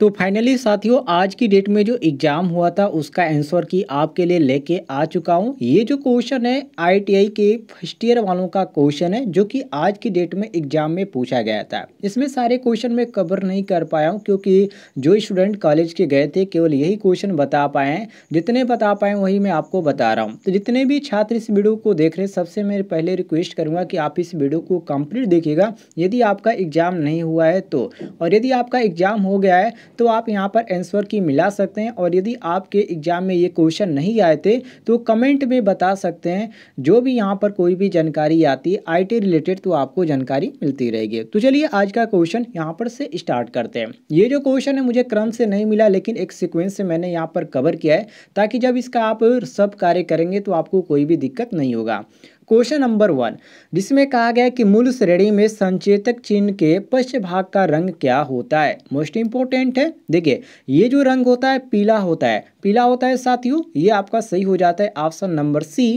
तो फाइनली साथियों आज की डेट में जो एग्ज़ाम हुआ था उसका आंसर की आपके लिए लेके आ चुका हूँ ये जो क्वेश्चन है आईटीआई के फर्स्ट ईयर वालों का क्वेश्चन है जो कि आज की डेट में एग्ज़ाम में पूछा गया था इसमें सारे क्वेश्चन मैं कवर नहीं कर पाया हूँ क्योंकि जो स्टूडेंट कॉलेज के गए थे केवल यही क्वेश्चन बता पाए हैं जितने बता पाए वही मैं आपको बता रहा हूँ तो जितने भी छात्र इस वीडियो को देख रहे सबसे मैं पहले रिक्वेस्ट करूँगा कि आप इस वीडियो को कम्प्लीट देखिएगा यदि आपका एग्ज़ाम नहीं हुआ है तो और यदि आपका एग्ज़ाम हो गया है तो आप यहाँ पर आंसर की मिला सकते हैं और यदि आपके एग्ज़ाम में ये क्वेश्चन नहीं आए थे तो कमेंट में बता सकते हैं जो भी यहाँ पर कोई भी जानकारी आती है आई रिलेटेड तो आपको जानकारी मिलती रहेगी तो चलिए आज का क्वेश्चन यहाँ पर से स्टार्ट करते हैं ये जो क्वेश्चन है मुझे क्रम से नहीं मिला लेकिन एक सिक्वेंस से मैंने यहाँ पर कवर किया है ताकि जब इसका आप सब कार्य करेंगे तो आपको कोई भी दिक्कत नहीं होगा क्वेश्चन नंबर वन जिसमें कहा गया कि मूल श्रेणी में संचेतक चिन्ह के पश्च भाग का रंग क्या होता है मोस्ट इंपोर्टेंट है देखिए ये जो रंग होता है पीला होता है पीला होता है साथियों ये आपका सही हो जाता है ऑप्शन नंबर सी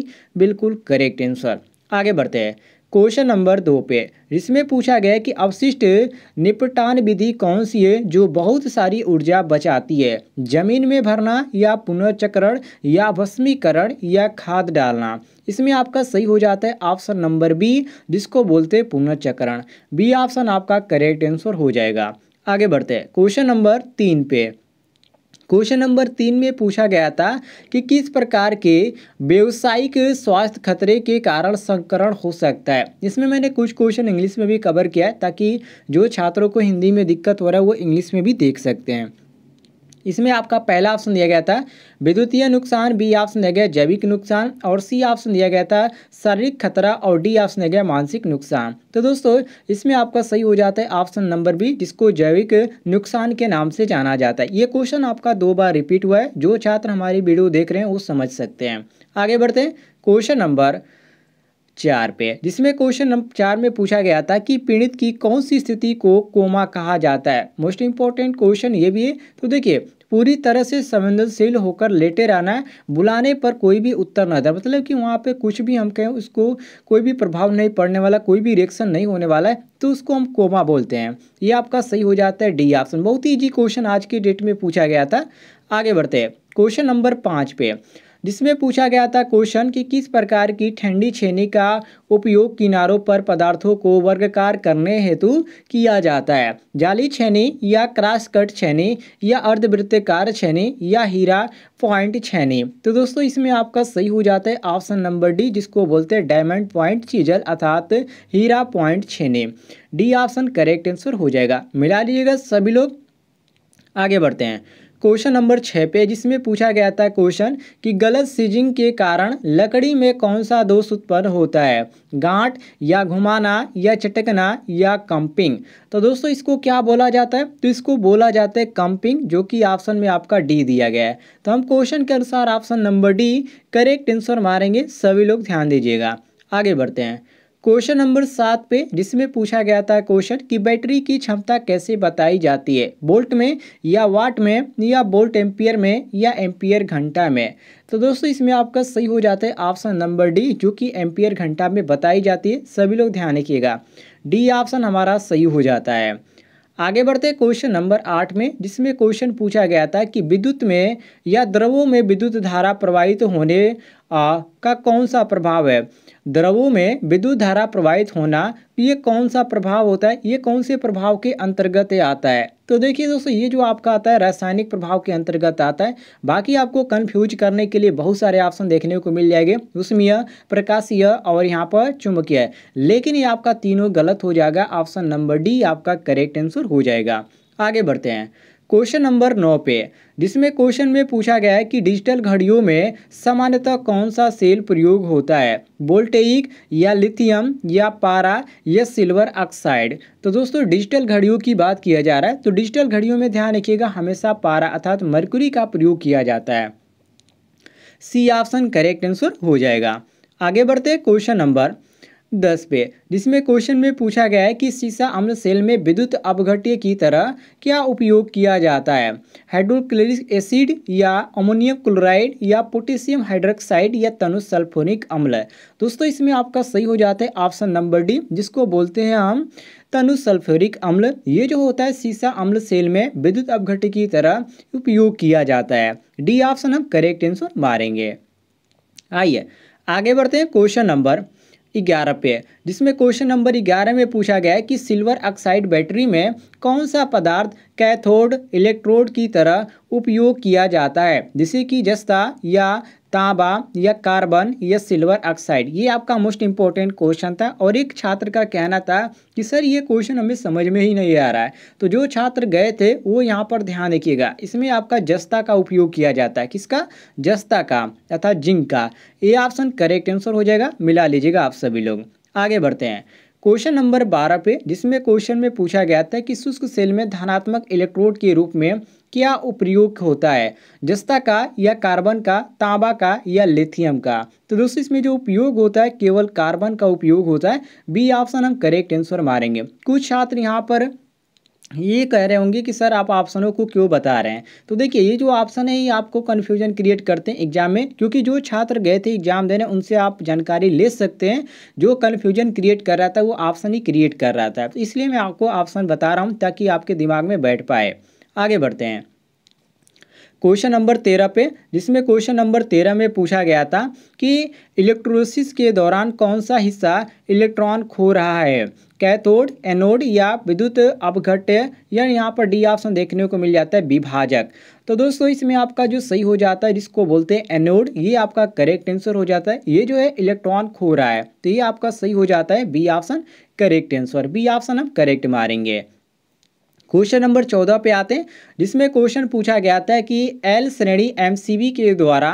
बिल्कुल करेक्ट आंसर आगे बढ़ते हैं क्वेश्चन नंबर दो पे इसमें पूछा गया कि अवशिष्ट निपटान विधि कौन सी है जो बहुत सारी ऊर्जा बचाती है जमीन में भरना या पुनर्चक्रण या भस्मीकरण या खाद डालना इसमें आपका सही हो जाता है ऑप्शन नंबर बी जिसको बोलते हैं पुनर्चक्रण बी ऑप्शन आपका करेक्ट आंसर हो जाएगा आगे बढ़ते हैं क्वेश्चन नंबर तीन पे क्वेश्चन नंबर तीन में पूछा गया था कि किस प्रकार के व्यवसायिक स्वास्थ्य खतरे के कारण संकरण हो सकता है इसमें मैंने कुछ क्वेश्चन इंग्लिश में भी कवर किया है ताकि जो छात्रों को हिंदी में दिक्कत हो रहा है वो इंग्लिश में भी देख सकते हैं इसमें आपका पहला ऑप्शन दिया गया था विद्युतीय नुकसान बी ऑप्शन दिया गया जैविक नुकसान और सी ऑप्शन दिया गया था शारीरिक खतरा और डी ऑप्शन दिया गया मानसिक नुकसान तो दोस्तों इसमें आपका सही हो जाता है ऑप्शन नंबर बी जिसको जैविक नुकसान के नाम से जाना जाता है ये क्वेश्चन आपका दो बार रिपीट हुआ है जो छात्र हमारी वीडियो देख रहे हैं वो समझ सकते हैं आगे बढ़ते हैं क्वेश्चन नंबर चार पे जिसमें क्वेश्चन नंबर चार में पूछा गया था कि पीड़ित की कौन सी स्थिति को कोमा कहा जाता है मोस्ट इंपोर्टेंट क्वेश्चन ये भी है तो देखिए पूरी तरह से संवेदनशील होकर लेटे रहना है बुलाने पर कोई भी उत्तर न दे मतलब कि वहाँ पे कुछ भी हम कहें उसको कोई भी प्रभाव नहीं पड़ने वाला कोई भी रिएक्शन नहीं होने वाला है तो उसको हम कोमा बोलते हैं ये आपका सही हो जाता है डी ऑप्शन बहुत ही ईजी क्वेश्चन आज के डेट में पूछा गया था आगे बढ़ते हैं क्वेश्चन नंबर पाँच पे जिसमें पूछा गया था क्वेश्चन कि किस प्रकार की ठंडी छेनी का उपयोग किनारों पर पदार्थों को वर्गकार करने हेतु किया जाता है जाली छेनी या क्रॉस कट छेनी या अर्धवृत्तकार छेनी या हीरा पॉइंट छेनी तो दोस्तों इसमें आपका सही हो जाता है ऑप्शन नंबर डी जिसको बोलते हैं डायमंड पॉइंट चीजल अर्थात हीरा पॉइंट छेनी डी ऑप्शन करेक्ट आंसर हो जाएगा मिला लीजिएगा सभी लोग आगे बढ़ते हैं क्वेश्चन नंबर छः पे जिसमें पूछा गया था क्वेश्चन कि गलत सीजिंग के कारण लकड़ी में कौन सा दोष उत्पन्न होता है गांठ या घुमाना या चटकना या कंपिंग तो दोस्तों इसको क्या बोला जाता है तो इसको बोला जाता है कंपिंग जो कि ऑप्शन में आपका डी दिया गया है तो हम क्वेश्चन के अनुसार option number D correct answer मारेंगे सभी लोग ध्यान दीजिएगा आगे बढ़ते हैं क्वेश्चन नंबर सात पे जिसमें पूछा गया था क्वेश्चन कि बैटरी की क्षमता कैसे बताई जाती है बोल्ट में या वाट में या बोल्ट एम्पियर में या एम्पियर घंटा में तो दोस्तों इसमें आपका सही हो जाता है ऑप्शन नंबर डी जो कि एम्पियर घंटा में बताई जाती है सभी लोग ध्यान रखिएगा डी ऑप्शन हमारा सही हो जाता है आगे बढ़ते क्वेश्चन नंबर आठ में जिसमें क्वेश्चन पूछा गया था कि विद्युत में या द्रवों में विद्युत धारा प्रवाहित होने आ, का कौन सा प्रभाव है द्रवों में विद्युत धारा प्रवाहित होना ये कौन सा प्रभाव होता है ये कौन से प्रभाव के अंतर्गत आता है तो देखिए दोस्तों ये जो आपका आता है रासायनिक प्रभाव के अंतर्गत आता है बाकी आपको कन्फ्यूज करने के लिए बहुत सारे ऑप्शन देखने को मिल जाएंगे उष्मीय प्रकाशीय और यहाँ पर चुंबकीय लेकिन ये आपका तीनों गलत हो जाएगा ऑप्शन नंबर डी आपका करेक्ट आंसर हो जाएगा आगे बढ़ते हैं क्वेश्चन नंबर नौ पे जिसमें क्वेश्चन में पूछा गया है कि डिजिटल घड़ियों में सामान्यतः कौन सा सेल प्रयोग होता है वोल्टेइक या लिथियम या पारा या सिल्वर ऑक्साइड तो दोस्तों डिजिटल घड़ियों की बात किया जा रहा है तो डिजिटल घड़ियों में ध्यान रखिएगा हमेशा पारा अर्थात मरकुरी का प्रयोग किया जाता है सी ऑप्शन करेक्ट आंसर हो जाएगा आगे बढ़ते क्वेश्चन नंबर दस पे जिसमें क्वेश्चन में पूछा गया है कि सीसा अम्ल सेल में विद्युत अपघट्य की तरह क्या उपयोग किया जाता है हाइड्रोक्लोरिक एसिड या अमोनियम क्लोराइड या पोटेशियम हाइड्रोक्साइड या तनु सल्फोनिक अम्ल दोस्तों इसमें आपका सही हो जाता है ऑप्शन नंबर डी जिसको बोलते हैं हम तनु सल्फोरिक अम्ल ये जो होता है सीसा अम्ल सेल में विद्युत अपघट्य की तरह उपयोग किया जाता है डी ऑप्शन हम करेक्ट आंसर मारेंगे आइए आगे बढ़ते हैं क्वेश्चन नंबर ग्यारह पे जिसमें क्वेश्चन नंबर ग्यारह में पूछा गया है कि सिल्वर ऑक्साइड बैटरी में कौन सा पदार्थ कैथोड इलेक्ट्रोड की तरह उपयोग किया जाता है जैसे कि जस्ता या तांबा या कार्बन या सिल्वर ऑक्साइड ये आपका मोस्ट इम्पॉर्टेंट क्वेश्चन था और एक छात्र का कहना था कि सर ये क्वेश्चन हमें समझ में ही नहीं आ रहा है तो जो छात्र गए थे वो यहाँ पर ध्यान रखिएगा इसमें आपका जस्ता का उपयोग किया जाता है किसका जस्ता का अर्थात जिंक का ये ऑप्शन करेक्ट आंसर हो जाएगा मिला लीजिएगा आप सभी लोग आगे बढ़ते हैं क्वेश्चन नंबर बारह पे जिसमें क्वेश्चन में पूछा गया था कि शुष्क सेल में धनात्मक इलेक्ट्रोड के रूप में क्या उपयोग होता है जस्ता का या कार्बन का तांबा का या लिथियम का तो दोस्तों इसमें जो उपयोग होता है केवल कार्बन का उपयोग होता है बी ऑप्शन हम करेक्ट आंसर मारेंगे कुछ छात्र यहाँ पर ये कह रहे होंगे कि सर आप ऑप्शनों को क्यों बता रहे हैं तो देखिए ये जो ऑप्शन है ये आपको कन्फ्यूजन क्रिएट करते हैं एग्जाम में क्योंकि जो छात्र गए थे एग्जाम देने उनसे आप जानकारी ले सकते हैं जो कन्फ्यूजन क्रिएट कर रहा था वो ऑप्शन ही क्रिएट कर रहा था तो इसलिए मैं आपको ऑप्शन बता रहा हूँ ताकि आपके दिमाग में बैठ पाए आगे बढ़ते हैं क्वेश्चन नंबर तेरह पे जिसमें क्वेश्चन नंबर तेरह में पूछा गया था कि इलेक्ट्रोलिसिस के दौरान कौन सा हिस्सा इलेक्ट्रॉन खो रहा है कैथोड एनोड या विद्युत अपघट्य या यहाँ पर डी ऑप्शन देखने को मिल जाता है विभाजक तो दोस्तों इसमें आपका जो सही हो जाता है जिसको बोलते हैं एनोड ये आपका करेक्ट आंसर हो जाता है ये जो है इलेक्ट्रॉन खो रहा है तो ये आपका सही हो जाता है B option correct answer B option हम करेक्ट मारेंगे क्वेश्चन नंबर चौदह पे आते हैं जिसमें क्वेश्चन पूछा गया था कि एल श्रेणी एम के द्वारा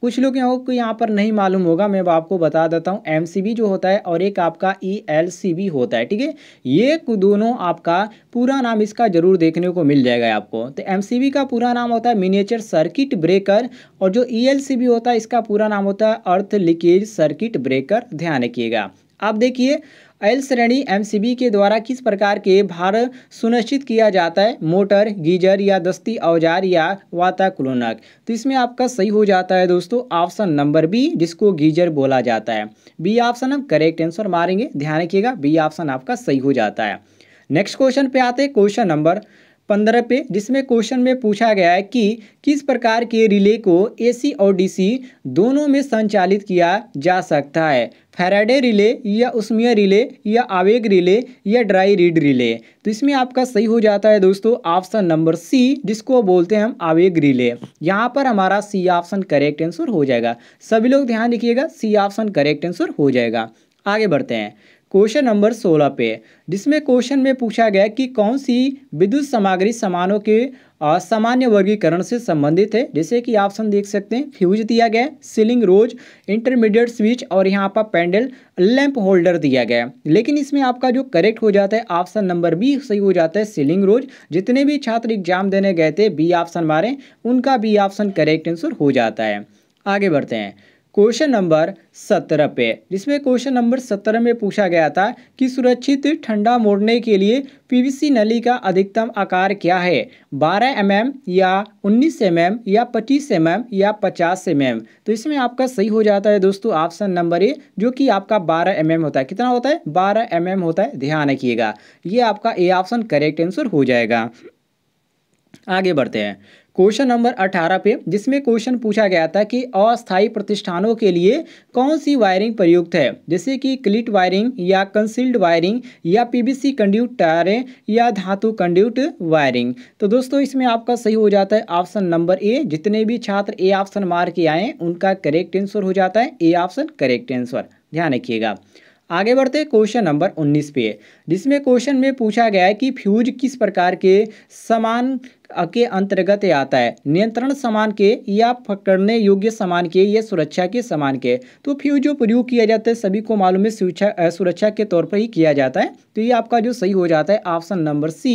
कुछ यहाँ को यहाँ पर नहीं मालूम होगा मैं आपको बता देता हूँ एम जो होता है और एक आपका ई e एल होता है ठीक है ये दोनों आपका पूरा नाम इसका जरूर देखने को मिल जाएगा आपको तो एम का पूरा नाम होता है मिनिएचर सर्किट ब्रेकर और जो ई e एल होता है इसका पूरा नाम होता है अर्थ लीकेज सर्किट ब्रेकर ध्यान रखिएगा आप देखिए एल श्रेणी एमसीबी के द्वारा किस प्रकार के भार सुनिश्चित किया जाता है मोटर गीजर या दस्ती औजार या वाताकुलनक तो इसमें आपका सही हो जाता है दोस्तों ऑप्शन नंबर बी जिसको गीजर बोला जाता है बी ऑप्शन हम करेक्ट आंसर मारेंगे ध्यान रखिएगा बी ऑप्शन आपका सही हो जाता है नेक्स्ट क्वेश्चन पे आते हैं क्वेश्चन नंबर पंद्रह पे जिसमें क्वेश्चन में पूछा गया है कि किस प्रकार के रिले को एसी और डीसी दोनों में संचालित किया जा सकता है फेराडे रिले या उसमिया रिले या आवेग रिले या ड्राई रीड रिले तो इसमें आपका सही हो जाता है दोस्तों ऑप्शन नंबर सी जिसको बोलते हैं हम आवेग रिले यहाँ पर हमारा सी ऑप्शन करेक्ट आंसर हो जाएगा सभी लोग ध्यान रखिएगा सी ऑप्शन करेक्ट आंसर हो जाएगा आगे बढ़ते हैं क्वेश्चन नंबर सोलह पे जिसमें क्वेश्चन में पूछा गया कि कौन सी विद्युत सामग्री सामानों के सामान्य वर्गीकरण से संबंधित है जैसे कि ऑप्शन देख सकते हैं फ्यूज दिया गया सीलिंग रोज इंटरमीडिएट स्विच और यहाँ पर पैंडल लैंप होल्डर दिया गया लेकिन इसमें आपका जो करेक्ट हो जाता है ऑप्शन नंबर बी सही हो जाता है सीलिंग रोज जितने भी छात्र एग्जाम देने गए थे बी ऑप्शन मारे उनका बी ऑप्शन करेक्ट आंसर हो जाता है आगे बढ़ते हैं क्वेश्चन नंबर सत्रह पे जिसमें क्वेश्चन नंबर सत्रह में पूछा गया था कि सुरक्षित ठंडा मोड़ने के लिए पीवीसी नली का अधिकतम आकार क्या है बारह एम mm या उन्नीस एम mm या पच्चीस एम mm या पचास एम mm तो इसमें आपका सही हो जाता है दोस्तों ऑप्शन नंबर ए जो कि आपका बारह एम mm होता है कितना होता है बारह एम mm होता है ध्यान रखिएगा ये आपका ए ऑप्शन करेक्ट आंसर हो जाएगा आगे बढ़ते हैं क्वेश्चन नंबर 18 पे जिसमें क्वेश्चन पूछा गया था कि अस्थायी प्रतिष्ठानों के लिए कौन सी वायरिंग प्रयुक्त है जैसे कि क्लिट वायरिंग या कंसील्ड वायरिंग या पीबीसी कंड्यूट टायरें या धातु कंड्यूट वायरिंग तो दोस्तों इसमें आपका सही हो जाता है ऑप्शन नंबर ए जितने भी छात्र ए ऑप्शन मार के आए उनका करेक्ट आंसर हो जाता है ए ऑप्शन करेक्ट आंसर ध्यान रखिएगा आगे बढ़ते क्वेश्चन नंबर 19 पे जिसमें क्वेश्चन में पूछा गया है कि फ्यूज किस प्रकार के समान के अंतर्गत आता है नियंत्रण समान के या पकड़ने योग्य सामान के या सुरक्षा के समान के तो फ्यूज जो प्रयोग किया जाता है सभी को मालूम है सुरक्षा सुरक्षा के तौर पर ही किया जाता है तो ये आपका जो सही हो जाता है option number C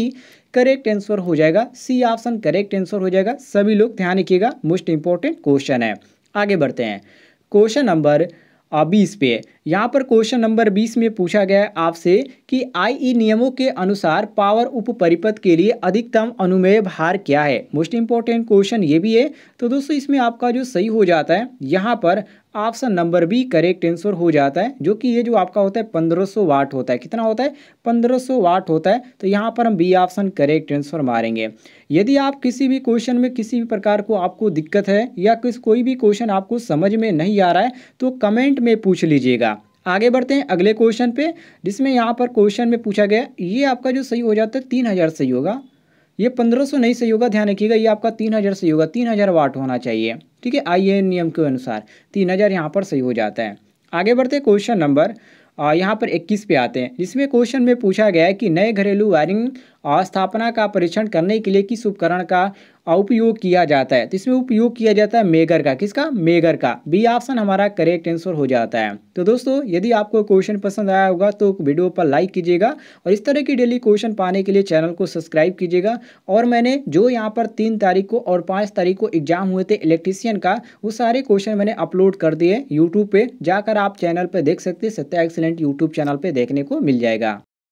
correct answer हो जाएगा सी ऑप्शन करेक्ट आंसर हो जाएगा सभी लोग ध्यान रखिएगा मोस्ट इंपॉर्टेंट क्वेश्चन है आगे बढ़ते हैं क्वेश्चन नंबर बीस पे है यहाँ पर क्वेश्चन नंबर बीस में पूछा गया है आपसे कि आईई e नियमों के अनुसार पावर उपपरिपथ के लिए अधिकतम अनुमेय भार क्या है मोस्ट इंपॉर्टेंट क्वेश्चन ये भी है तो दोस्तों इसमें आपका जो सही हो जाता है यहाँ पर option number B correct answer हो जाता है जो कि ये जो आपका होता है 1500 वाट होता है कितना होता है 1500 वाट होता है तो यहाँ पर हम बी ऑप्शन करेक्ट आंसर मारेंगे यदि आप किसी भी क्वेश्चन में किसी भी प्रकार को आपको दिक्कत है या किस कोई भी क्वेश्चन आपको समझ में नहीं आ रहा है तो कमेंट में पूछ लीजिएगा आगे बढ़ते हैं अगले क्वेश्चन पे जिसमें यहाँ पर क्वेश्चन में पूछा गया ये आपका जो सही हो जाता है तीन हज़ार सही होगा ये पंद्रह सौ नहीं सही होगा ध्यान रखिएगा ये आपका तीन हज़ार सही होगा तीन हज़ार वाट होना चाहिए ठीक है आईए नियम के अनुसार तीन हज़ार यहाँ पर सही हो जाता है आगे बढ़ते क्वेश्चन नंबर यहाँ पर 21 पे आते हैं जिसमें क्वेश्चन में पूछा गया है कि नए घरेलू वायरिंग स्थापना का परीक्षण करने के लिए किस उपकरण का उपयोग किया जाता है तो इसमें उपयोग किया जाता है मेगर का किसका मेगर का बी ऑप्शन हमारा करेक्ट आंसर हो जाता है तो दोस्तों यदि आपको क्वेश्चन पसंद आया होगा तो वीडियो पर लाइक कीजिएगा और इस तरह की डेली क्वेश्चन पाने के लिए चैनल को सब्सक्राइब कीजिएगा और मैंने जो यहाँ पर तीन तारीख को और पाँच तारीख को एग्जाम हुए थे इलेक्ट्रीशियन का वो सारे क्वेश्चन मैंने अपलोड कर दिए यूट्यूब पर जाकर आप चैनल पर देख सकते सत्या एक्सीलेंट यूट्यूब चैनल पर देखने को मिल जाएगा